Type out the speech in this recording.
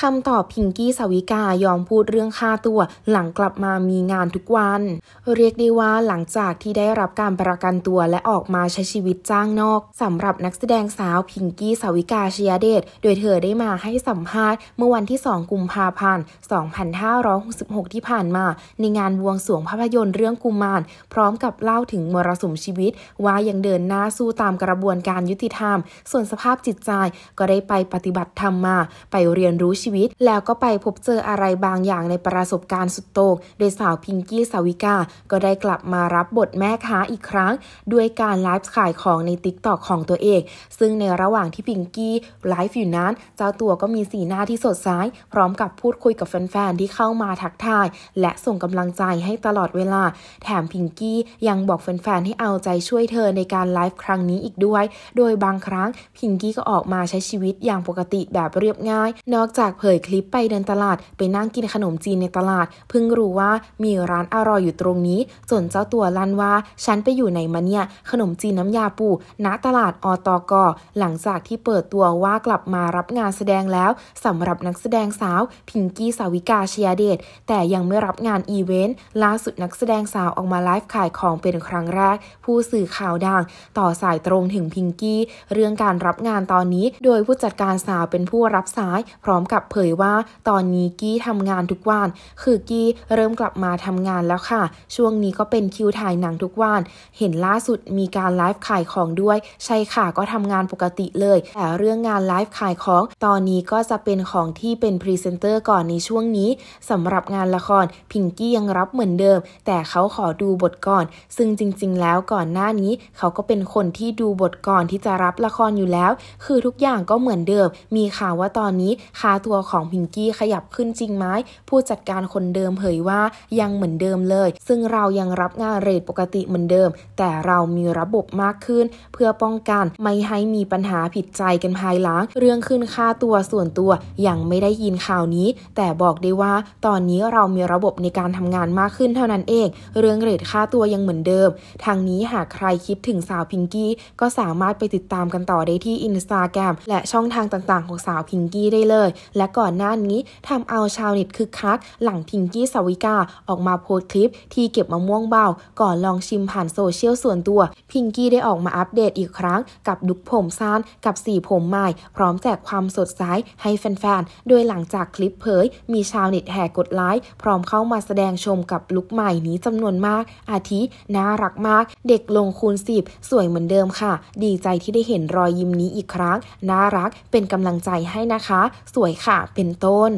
คำตอบพิงกี้สวิกายอมพูดเรื่องค่าตัว หลังกลับมามีงานทุกวัน เรียกได้ว่าหลังจากที่ได้รับการประกันตัวและออกมาใช้ชีวิตจ้างนอกสำหรับนักแสดงสาวพิงกี้สวิกาชยเดชโดยเธอได้มาให้สัมภาษณ์เมื่อวันที่ 2กุมภาพันธ์2566ที่ผ่านมา ในงานบวงสวงภาพยนตร์เรื่องกุมาร พร้อมกับเล่าถึงมรสุมชีวิตว่ายังเดินหน้าสู้ตามกระบวนการยุติธรรม ส่วนสภาพจิตใจก็ได้ไปปฏิบัติธรรมมาไปเรียนรู้ชีวิต แล้วก็ไปพบเจออะไรบางอย่างในประสบการณ์สุดโตก โดยสาวพิงกี้สาวิกา ก็ได้กลับมารับบทแม่ค้าอีกครั้ง ด้วยการไลฟ์ขายของในติกต็อกของตัวเอง ซึ่งในระหว่างที่พิงกี้ไลฟ์อยู่นั้น เจ้าตัวก็มีสีหน้าที่สดใสพร้อมกับพูดคุยกับแฟนๆที่เข้ามาทักทายและส่งกำลังใจให้ตลอดเวลา แถมพิงกี้ยังบอกแฟนๆให้เอาใจช่วยเธอในการไลฟ์ครั้งนี้อีกด้วย โดยบางครั้งพิงกี้ก็ออกมาใช้ชีวิตอย่างปกติแบบเรียบง่าย นอกจากากเผยคลิปไปเดินตลาด ไปนั่งกินขนมจีนในตลาดเพิ่งรู้ว่ามีร้านอร่อยอยู่ตรงนี้ จนเจ้าตัวลั่นว่า ฉันไปอยู่ไหนมาเนี่ย ขนมจีนน้ำยาปูณตลาดอตกหลังจากที่เปิดตัวว่ากลับมารับงานแสดงแล้วสำหรับนักแสดงสาว พิงกี้สาวิกาเชียเดตแต่ยังไม่รับงานอีเวนต์ล่าสุดนักแสดงสาวออกมาไลฟ์ขายของเป็นครั้งแรก ผู้สื่อข่าวดังต่อสายตรงถึงพิงกี้ เรื่องการรับงานตอนนี้โดยผู้จัดการสาวเป็นผู้รับสาย พร้อมกับับเผยว่าตอนนี้กี้ทำงานทุกวันคือกี้เริ่มกลับมาทำงานแล้วค่ะ ช่วงนี้ก็เป็นคิวถ่ายหนังทุกวันเห็นล่าสุดมีการไลฟ์ขายของด้วย ใช่ค่ะก็ทำงานปกติเลย แต่เรื่องงานไลฟ์ขายของตอนนี้ก็จะเป็นของที่เป็นพรีเซนเตอร์ก่อนในช่วงนี้สำหรับงานละครพิงกี้ยังรับเหมือนเดิม แต่เขาขอดูบทก่อน ซึ่งจริง ๆ แล้วก่อนหน้านี้ เขาก็เป็นคนที่ดูบทก่อนที่จะรับละครอยู่แล้ว คือทุกอย่างก็เหมือนเดิม มีข่าวว่าตอนนี้คาตตัวของพิงกี้ขยับขึ้นจริงไหม ผู้จัดการคนเดิมเผยว่ายังเหมือนเดิมเลย ซึ่งเรายังรับงานเรทปกติเหมือนเดิม แต่เรามีระบบมากขึ้น เพื่อป้องกันไม่ให้มีปัญหาผิดใจกันภายหลังเรื่องขึ้นค่าตัวส่วนตัวยังไม่ได้ยินข่าวนี้ แต่บอกได้ว่าตอนนี้เรามีระบบในการทำงานมากขึ้นเท่านั้นเอง เรื่องเรทค่าตัวยังเหมือนเดิม ทางนี้หากใครคิดถึงสาวพิงกี้ก็สามารถไปติดตามกันต่อได้ที่อินสตาแกรมและช่องทางต่างๆ ของสาวพิงกี้ได้เลยและก่อนหน้านี้ทำเอาชาวเน็ตคึกคัก หลังพิงกี้สวิกา ออกมาโพสคลิปที่เก็บมะม่วงเบาก่อนลองชิมผ่านโซเชียลส่วนตัว พิงกี้ได้ออกมาอัปเดตอีกครั้ง กับดุกผมซานกับสีผมใหม่พร้อมแจกความสดใสให้แฟนๆโดยหลังจากคลิปเผย มีชาวเน็ตแห่กดไลค์พร้อมเข้ามาแสดงชมกับลุคใหม่นี้จำนวนมาก อาทิน่ารักมาก เด็กลงคูณสิบสวยเหมือนเดิมค่ะ ดีใจที่ได้เห็นรอยยิ้มนี้อีกครั้งน่ารักเป็นกำลังใจให้นะคะ สวยค่ะเป็นต้น